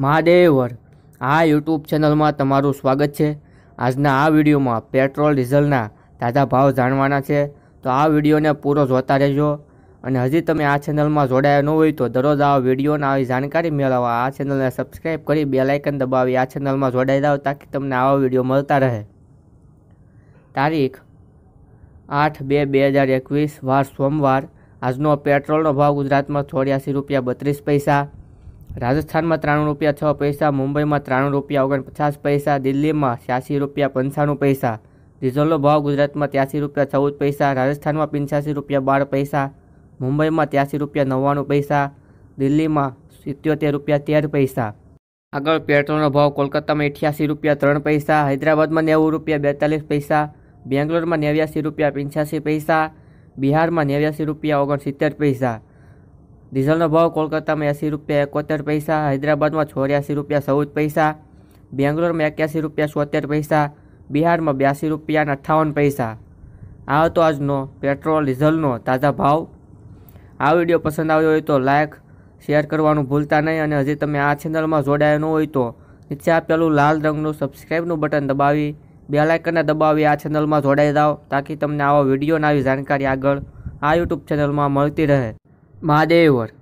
મહાદેવર આ યુટ્યુબ ચેનલમાં તમારું સ્વાગત છે આજના આ વિડીયોમાં પેટ્રોલ ડીઝલના તાજા ભાવ જાણવાના છે તો આ વિડીયોને પૂરો જોતા રહેજો અને હજી તમે આ ચેનલમાં જોડાયા ન હોય તો દરરોજ આ વિડીયોના આવી જાણકારી મેળવવા આ ચેનલને સબસ્ક્રાઈબ કરી બેલાઇકન દબાવી આ ચેનલમાં જોડાઈ જાઓ તાકી તમને આવા વિડીયો મળતા રહે તારીખ આઠ બે બે હજાર એકવીસ વાર સોમવાર આજનો પેટ્રોલનો ભાવ ગુજરાતમાં ચોર્યાસી રૂપિયા બત્રીસ પૈસા રાજસ્થાનમાં ત્રાણું રૂપિયા છ પૈસા મુંબઈમાં ત્રાણું રૂપિયા ઓગણપચાસ પૈસા દિલ્હીમાં છ્યાસી રૂપિયા પંચાણું પૈસા ડીઝલનો ભાવ ગુજરાતમાં ત્યાસી રૂપિયા ચૌદ પૈસા રાજસ્થાનમાં પંચ્યાસી રૂપિયા બાર પૈસા મુંબઈમાં ત્યાસી રૂપિયા નવ્વાણું પૈસા દિલ્હીમાં સિત્યોતેર રૂપિયા તેર પૈસા આગળ પેટ્રોલનો ભાવ કોલકાતામાં અઠ્યાસી રૂપિયા ત્રણ પૈસા હૈદરાબાદમાં નેવું રૂપિયા બેતાલીસ પૈસા બેંગ્લોરમાં નેવ્યાસી રૂપિયા પંચ્યાસી પૈસા બિહારમાં નેવ્યાસી રૂપિયા ઓગણસિત્તેર પૈસા ડીઝલનો ભાવ કોલકાતામાં એંસી રૂપિયા એકોતેર પૈસા હૈદરાબાદમાં ચોર્યાસી રૂપિયા ચૌદ પૈસા બેંગ્લોરમાં એક્યાસી રૂપિયા સોતેર પૈસા બિહારમાં બ્યાસી રૂપિયા અને અઠ્ઠાવન પૈસા આ હતો આજનો પેટ્રોલ ડીઝલનો તાજા ભાવ આ વિડીયો પસંદ આવ્યો હોય તો લાઇક શેર કરવાનું ભૂલતા નહીં અને હજી તમે આ ચેનલમાં જોડાયા ન હોય તો નીચે આપેલું લાલ રંગનું સબસ્ક્રાઈબનું બટન દબાવી બે લાઇકને દબાવી આ ચેનલમાં જોડાઈ જાઓ તાકી તમને આવા વિડીયોની આવી જાણકારી આગળ આ યુટ્યુબ ચેનલમાં મળતી રહે મહાદેવર